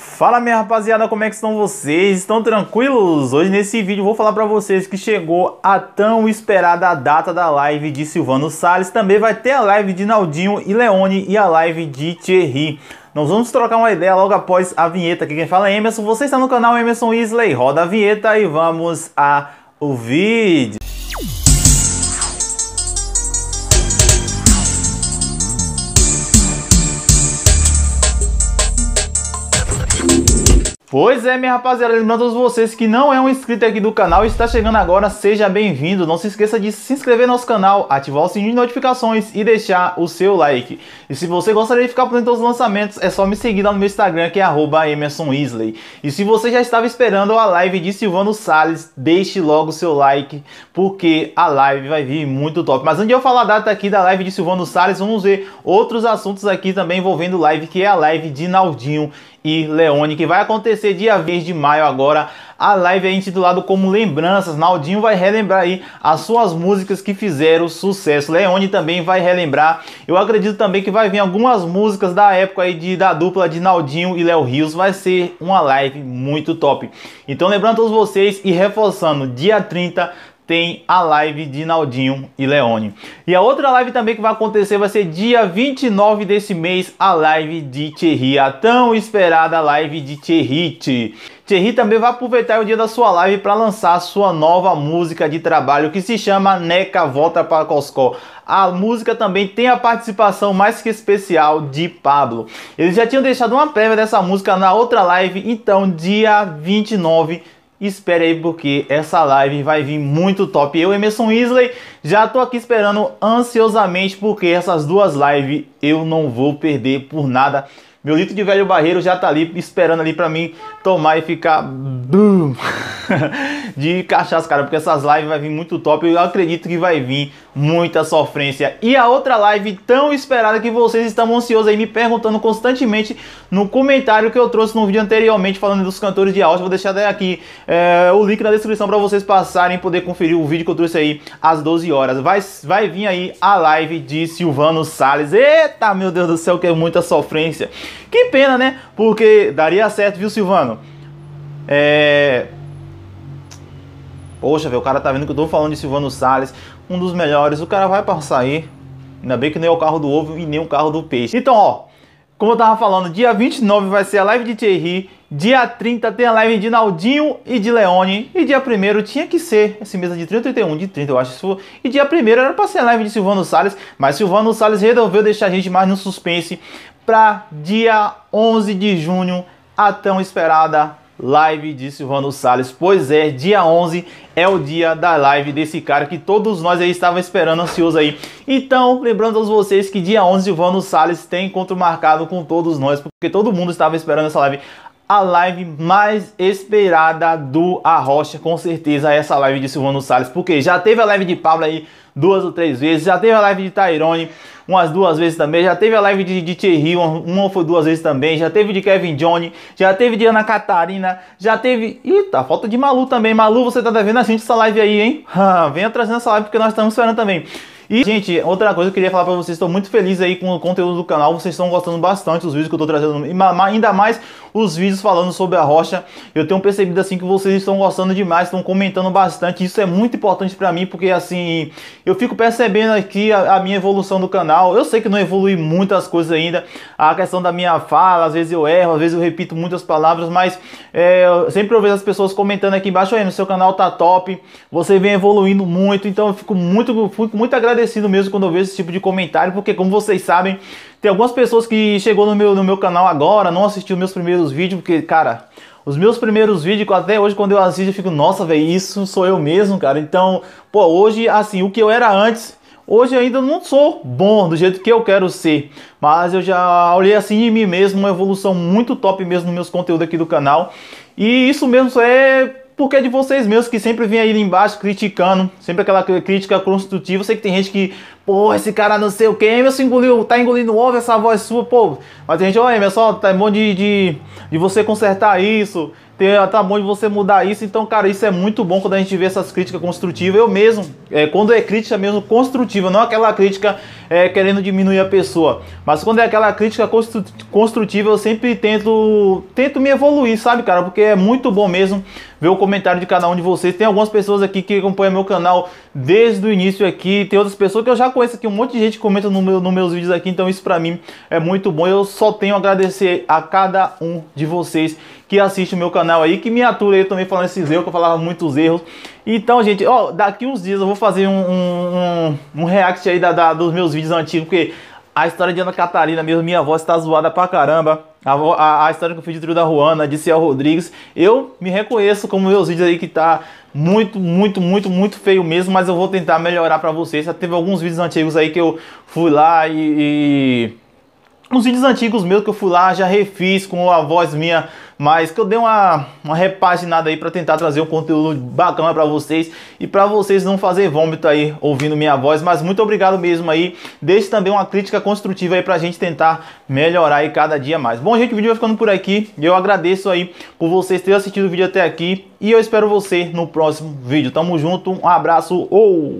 Fala minha rapaziada, como é que estão vocês? Estão tranquilos? Hoje nesse vídeo vou falar para vocês que chegou a tão esperada data da live de Silvano Sales, também vai ter a live de Naldinho e Leone e a live de Thierry. Nós vamos trocar uma ideia logo após a vinheta, aqui quem fala é Emerson, você está no canal Emerson Isley, roda a vinheta e vamos a o vídeo. Pois é, minha rapaziada, lembrando a todos vocês que não é um inscrito aqui do canal e está chegando agora, seja bem-vindo. Não se esqueça de se inscrever no nosso canal, ativar o sininho de notificações e deixar o seu like. E se você gostaria de ficar por dentro dos lançamentos, é só me seguir lá no meu Instagram, que é arroba E se você já estava esperando a live de Silvano Sales, deixe logo o seu like, porque a live vai vir muito top. Mas antes de eu falar a data aqui da live de Silvano Sales, vamos ver outros assuntos aqui também envolvendo live, que é a live de Naldinho e Leone, que vai acontecer ser dia 20 de maio agora. A live é intitulada como Lembranças. Naldinho vai relembrar aí as suas músicas que fizeram sucesso. Leone também vai relembrar. Eu acredito também que vai vir algumas músicas da época aí de, da dupla de Naldinho e Léo Rios. Vai ser uma live muito top. Então lembrando todos vocês e reforçando, dia 30 tem a live de Naldinho e Leone. E a outra live também que vai acontecer vai ser dia 29 desse mês, a live de Thierry, a tão esperada live de Thierry. Thierry também vai aproveitar o dia da sua live para lançar sua nova música de trabalho que se chama Neca Volta para Coscó. A música também tem a participação mais que especial de Pablo. Eles já tinham deixado uma prévia dessa música na outra live, então dia 29 Espere aí porque essa live vai vir muito top. Eu, Emerson Isley, já tô aqui esperando ansiosamente porque essas duas lives eu não vou perder por nada. Meu litro de velho barreiro já tá ali esperando ali para mim tomar e ficar de cachaça, cara, porque essas lives vai vir muito top. Eu acredito que vai vir muita sofrência. E a outra live tão esperada que vocês estão ansiosos aí me perguntando constantemente no comentário que eu trouxe no vídeo anteriormente falando dos cantores de áudio. Vou deixar daqui aqui é, o link na descrição para vocês passarem e poder conferir o vídeo que eu trouxe aí às 12 horas. Vai, vai vir aí a live de Silvano Salles. Eita, meu Deus do céu, que é muita sofrência. Que pena, né? Porque daria certo, viu, Silvano? É... Poxa, velho, o cara tá vendo que eu tô falando de Silvano Salles um dos melhores, o cara vai passar aí. Ainda bem que nem é o carro do ovo e nem o carro do peixe. Então, ó, como eu tava falando, dia 29 vai ser a live de Thierry, dia 30 tem a live de Naldinho e de Leone, e dia 1 tinha que ser, esse mesa de 30 31, de 30 eu acho isso, e dia 1 era pra ser a live de Silvano Salles, mas Silvano Salles resolveu deixar a gente mais no suspense pra dia 11 de junho, a tão esperada live de Silvano Sales. Pois é, dia 11 é o dia da live desse cara que todos nós aí estavam esperando ansioso aí. Então, lembrando a vocês que dia 11 Silvano Sales tem encontro marcado com todos nós, porque todo mundo estava esperando essa live a live mais esperada do Arrocha, com certeza, essa live de Silvano Salles, porque já teve a live de Pablo aí duas ou três vezes, já teve a live de Tyrone umas duas vezes também, já teve a live de, de Thierry uma, ou duas vezes também, já teve de Kevin Johnny, já teve de Ana Catarina, já teve... Eita, falta de Malu também, Malu, você tá devendo a gente essa live aí, hein? Ah, venha trazendo essa live porque nós estamos esperando também. E, gente, outra coisa que eu queria falar pra vocês, estou muito feliz aí com o conteúdo do canal, vocês estão gostando bastante dos vídeos que eu tô trazendo, ainda mais os vídeos falando sobre a rocha. Eu tenho percebido assim que vocês estão gostando demais, estão comentando bastante. Isso é muito importante para mim porque assim eu fico percebendo aqui a, a, minha evolução do canal. Eu sei que não evolui muitas coisas ainda, a questão da minha fala, às vezes eu erro, às vezes eu repito muitas palavras, mas é, eu sempre eu vejo as pessoas comentando aqui embaixo, aí, no seu canal tá top, você vem evoluindo muito, então eu fico muito, fico muito agradecido mesmo quando eu vejo esse tipo de comentário, porque como vocês sabem, tem algumas pessoas que chegou no meu, no meu canal agora, não assistiu meus primeiros vídeos, porque, cara, os meus primeiros vídeos, até hoje quando eu assisto, eu fico, nossa, velho, isso sou eu mesmo, cara. Então, pô, hoje, assim, o que eu era antes, hoje ainda não sou bom do jeito que eu quero ser. Mas eu já olhei assim em mim mesmo, uma evolução muito top mesmo nos meus conteúdos aqui do canal. E isso mesmo é porque é de vocês mesmos que sempre vêm aí embaixo criticando, sempre aquela crítica construtiva. sei que tem gente que, pô, esse cara não sei o que, Emerson engoliu, tá engolindo ovo essa voz sua, pô. Mas tem gente, ô Emerson, tá bom de, de, de você consertar isso, tá bom de você mudar isso. Então, cara, isso é muito bom quando a gente vê essas críticas construtivas. Eu mesmo, é, quando é crítica mesmo construtiva, não aquela crítica é, querendo diminuir a pessoa, mas quando é aquela crítica construtiva, eu sempre tento, tento me evoluir, sabe, cara? Porque é muito bom mesmo ver o comentário de cada um de vocês. Tem algumas pessoas aqui que acompanham meu canal desde o início aqui. Tem outras pessoas que eu já conheço aqui, um monte de gente comenta no meu, nos meus vídeos aqui, então isso para mim é muito bom. Eu só tenho a agradecer a cada um de vocês que assiste o meu canal aí, que me atura aí também falando esses erros, que eu falava muitos erros. Então, gente, ó, daqui uns dias eu vou fazer um, um, um react aí da, da, dos meus vídeos antigos, porque a história de Ana Catarina mesmo, minha voz tá zoada pra caramba. A, a, a história que eu fiz de da Ruana, de Ciel Rodrigues. Eu me reconheço como meus vídeos aí que tá muito, muito, muito, muito feio mesmo, mas eu vou tentar melhorar pra vocês. Já teve alguns vídeos antigos aí que eu fui lá e... e... Uns vídeos antigos meus que eu fui lá, já refiz com a voz minha mas que eu dei uma, uma repaginada aí para tentar trazer um conteúdo bacana para vocês e para vocês não fazer vômito aí ouvindo minha voz, mas muito obrigado mesmo aí. Deixe também uma crítica construtiva aí pra gente tentar melhorar aí cada dia mais. Bom, gente, o vídeo vai ficando por aqui. Eu agradeço aí por vocês terem assistido o vídeo até aqui e eu espero você no próximo vídeo. Tamo junto, um abraço ou